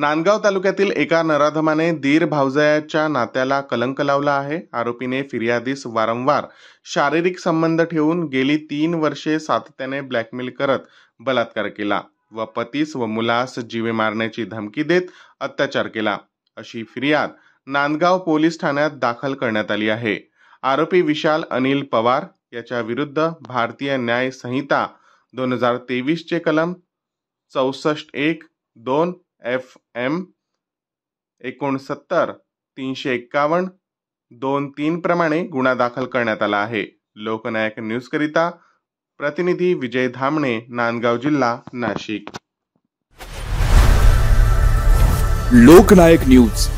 नांदगाव तालुक्यातील एका नराधमाने दीर भावजयाच्या नात्याला कलंक लावला आहे आरोपीने फिर्यादीस वारंवार शारीरिक संबंध ठेवून गेली तीन वर्षे सातत्याने ब्लॅकमेल करत बलात्कार केला व पतीस व मुलास जीवे मारण्याची धमकी देत अत्याचार केला अशी फिर्याद नांदगाव पोलीस ठाण्यात दाखल करण्यात आली आहे आरोपी विशाल अनिल पवार याच्या विरुद्ध भारतीय न्याय संहिता दोन हजार तेवीसचे कलम चौसष्ट एक दोन एफ एम एकोणसत्तर तीनशे एक्कावन्न दोन तीन प्रमाणे गुन्हा दाखल करण्यात आला आहे लोकनायक करिता प्रतिनिधी विजय धामणे नांदगाव जिल्हा नाशिक लोकनायक न्यूज